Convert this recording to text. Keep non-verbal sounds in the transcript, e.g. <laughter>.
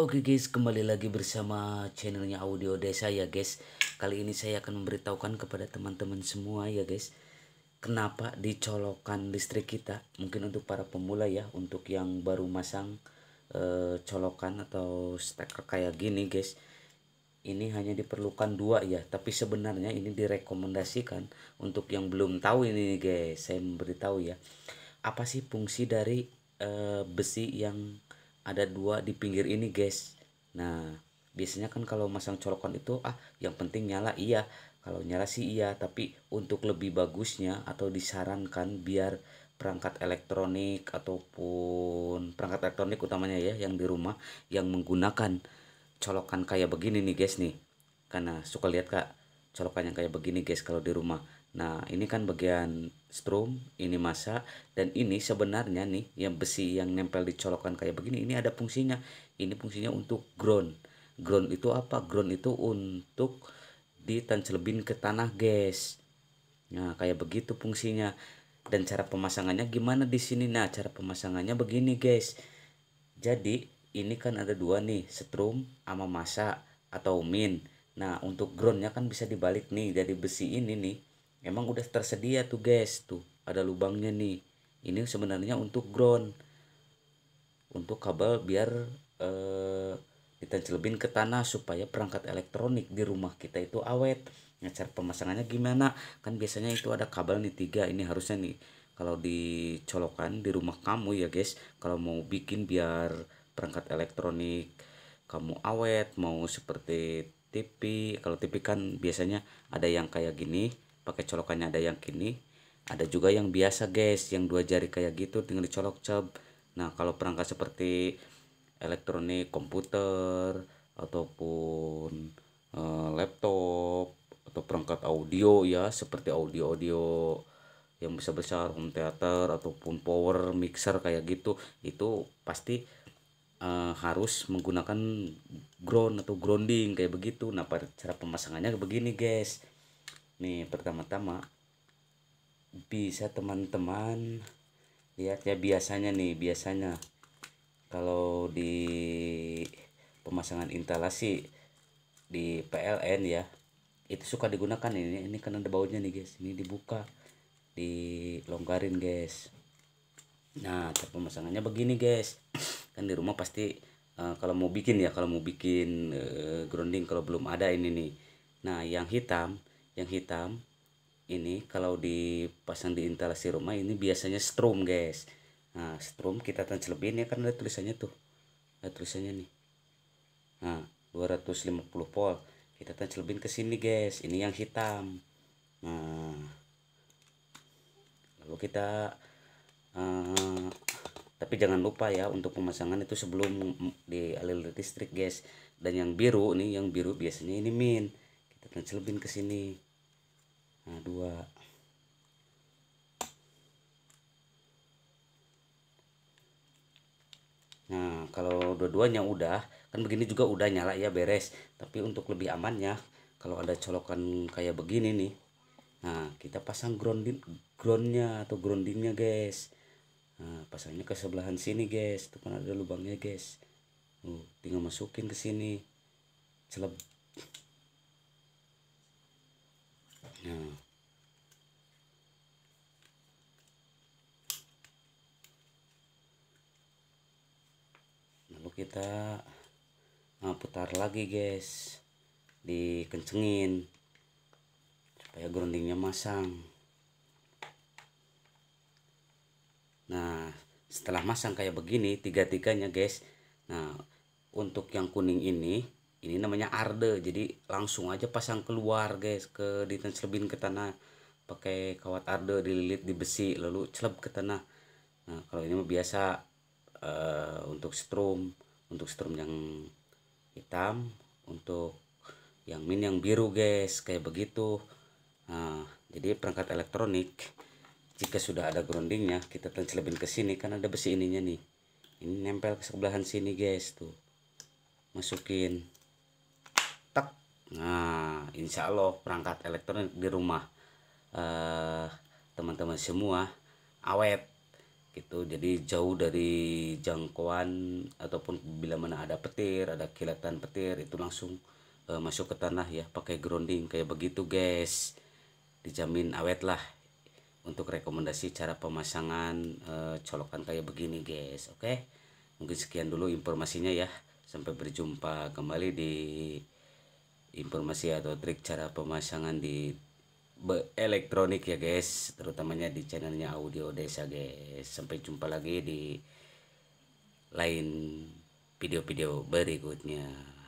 Oke okay guys, kembali lagi bersama channelnya Audio Desa ya guys. Kali ini saya akan memberitahukan kepada teman-teman semua ya guys. Kenapa dicolokan listrik kita? Mungkin untuk para pemula ya, untuk yang baru masang e, colokan atau steker kayak gini guys. Ini hanya diperlukan dua ya, tapi sebenarnya ini direkomendasikan untuk yang belum tahu ini guys. Saya memberitahu ya, apa sih fungsi dari e, besi yang ada dua di pinggir ini guys nah biasanya kan kalau masang colokan itu ah yang penting nyala iya kalau nyala sih iya tapi untuk lebih bagusnya atau disarankan biar perangkat elektronik ataupun perangkat elektronik utamanya ya yang di rumah yang menggunakan colokan kayak begini nih guys nih karena suka lihat kak colokan yang kayak begini guys kalau di rumah Nah, ini kan bagian strum, ini masa, dan ini sebenarnya nih yang besi yang nempel di colokan kayak begini, ini ada fungsinya. Ini fungsinya untuk ground. Ground itu apa? Ground itu untuk ditancelebin ke tanah, guys. Nah, kayak begitu fungsinya. Dan cara pemasangannya gimana di sini? Nah, cara pemasangannya begini, guys. Jadi, ini kan ada dua nih, strum sama masa atau min. Nah, untuk groundnya kan bisa dibalik nih jadi besi ini nih emang udah tersedia tuh guys tuh ada lubangnya nih ini sebenarnya untuk ground untuk kabel biar eh, ditancilbin ke tanah supaya perangkat elektronik di rumah kita itu awet Ngecer pemasangannya gimana kan biasanya itu ada kabel nih tiga ini harusnya nih kalau dicolokan di rumah kamu ya guys kalau mau bikin biar perangkat elektronik kamu awet mau seperti TV kalau TV kan biasanya ada yang kayak gini pakai colokannya ada yang kini ada juga yang biasa guys yang dua jari kayak gitu tinggal dicolok cep nah kalau perangkat seperti elektronik komputer ataupun uh, laptop atau perangkat audio ya seperti audio audio yang besar-besar home theater ataupun power mixer kayak gitu itu pasti uh, harus menggunakan ground atau grounding kayak begitu. Nah, cara pemasangannya begini, guys nih pertama-tama bisa teman-teman lihat ya biasanya nih biasanya kalau di pemasangan instalasi di PLN ya itu suka digunakan ini ini karena ada bautnya nih guys ini dibuka di longgarin guys nah cara pemasangannya begini guys <clears throat> kan di rumah pasti uh, kalau mau bikin ya kalau mau bikin uh, grounding kalau belum ada ini nih nah yang hitam yang hitam ini kalau dipasang di instalasi rumah ini biasanya strom guys nah strom kita tancelebin ya kan ada tulisannya tuh ada tulisannya nih nah 250 volt kita tancelebin ke sini guys ini yang hitam nah lalu kita uh, tapi jangan lupa ya untuk pemasangan itu sebelum di aliran listrik guys dan yang biru nih yang biru biasanya ini min dan selebin ke sini nah dua nah kalau dua-duanya udah kan begini juga udah nyala ya beres tapi untuk lebih amannya kalau ada colokan kayak begini nih nah kita pasang grounding groundnya atau groundingnya guys nah pasangnya ke sebelahan sini guys itu kan ada lubangnya guys uh, tinggal masukin ke sini celup lalu kita nah, putar lagi guys dikencengin supaya groundingnya masang nah setelah masang kayak begini tiga-tiganya guys nah untuk yang kuning ini ini namanya arde jadi langsung aja pasang keluar guys ke ditencelebin ke tanah pakai kawat arde dililit di besi lalu celup ke tanah nah kalau ini biasa uh, untuk strum untuk strum yang hitam untuk yang min yang biru guys kayak begitu nah jadi perangkat elektronik jika sudah ada groundingnya kita tencelebin ke sini kan ada besi ininya nih ini nempel ke sebelahan sini guys tuh masukin Nah, insya Allah perangkat elektronik di rumah eh, teman-teman eh, semua awet gitu. Jadi jauh dari jangkauan ataupun bila mana ada petir, ada kilatan petir itu langsung eh, masuk ke tanah ya pakai grounding kayak begitu guys. Dijamin awet lah untuk rekomendasi cara pemasangan eh, colokan kayak begini guys. Oke. Mungkin sekian dulu informasinya ya. Sampai berjumpa kembali di informasi atau trik cara pemasangan di elektronik ya guys terutamanya di channelnya audio desa guys sampai jumpa lagi di lain video-video berikutnya